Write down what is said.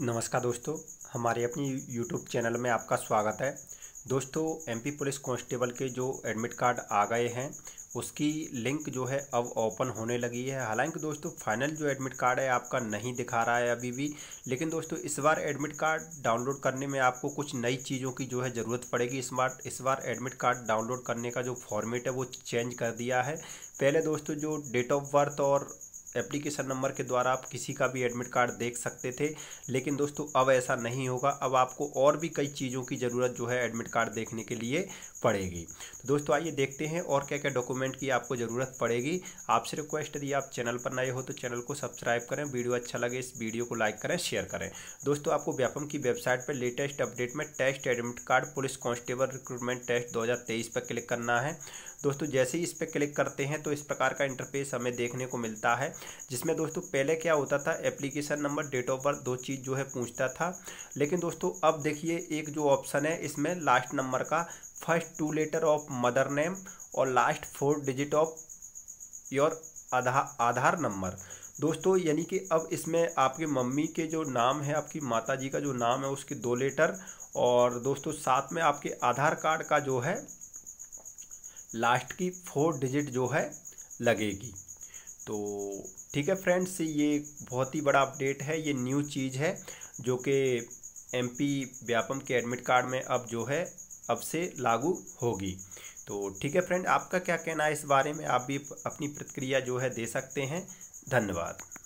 नमस्कार दोस्तों हमारे अपनी यूट्यूब चैनल में आपका स्वागत है दोस्तों एमपी पुलिस कांस्टेबल के जो एडमिट कार्ड आ गए हैं उसकी लिंक जो है अब ओपन होने लगी है हालांकि दोस्तों फाइनल जो एडमिट कार्ड है आपका नहीं दिखा रहा है अभी भी लेकिन दोस्तों इस बार एडमिट कार्ड डाउनलोड करने में आपको कुछ नई चीज़ों की जो है ज़रूरत पड़ेगी इस बार इस बार एडमिट कार्ड डाउनलोड करने का जो फॉर्मेट है वो चेंज कर दिया है पहले दोस्तों जो डेट ऑफ बर्थ और एप्लीकेशन नंबर के द्वारा आप किसी का भी एडमिट कार्ड देख सकते थे लेकिन दोस्तों अब ऐसा नहीं होगा अब आपको और भी कई चीज़ों की ज़रूरत जो है एडमिट कार्ड देखने के लिए पड़ेगी तो दोस्तों आइए देखते हैं और क्या क्या डॉक्यूमेंट की आपको ज़रूरत पड़ेगी आपसे रिक्वेस्ट यदि आप चैनल पर नए हो तो चैनल को सब्सक्राइब करें वीडियो अच्छा लगे इस वीडियो को लाइक करें शेयर करें दोस्तों आपको व्यापम की वेबसाइट पर लेटेस्ट अपडेट में test admit card police constable recruitment test दो पर क्लिक करना है दोस्तों जैसे ही इस पर क्लिक करते हैं तो इस प्रकार का इंटरफेस हमें देखने को मिलता है जिसमें दोस्तों पहले क्या होता था application number date of birth दो चीज़ जो है पूछता था लेकिन दोस्तों अब देखिए एक जो ऑप्शन है इसमें लास्ट नंबर का first two letter of mother name और last four digit of your आधा आधार नंबर दोस्तों यानी कि अब इसमें आपके मम्मी के जो नाम है आपकी माता जी का जो नाम है उसके दो लेटर और दोस्तों साथ में आपके आधार कार्ड का जो है लास्ट की फोर डिजिट जो है लगेगी तो ठीक है फ्रेंड्स ये बहुत ही बड़ा अपडेट है ये न्यू चीज़ है जो कि एमपी व्यापम के एडमिट कार्ड में अब जो है अब से लागू होगी तो ठीक है फ्रेंड आपका क्या कहना है इस बारे में आप भी अपनी प्रतिक्रिया जो है दे सकते हैं धन्यवाद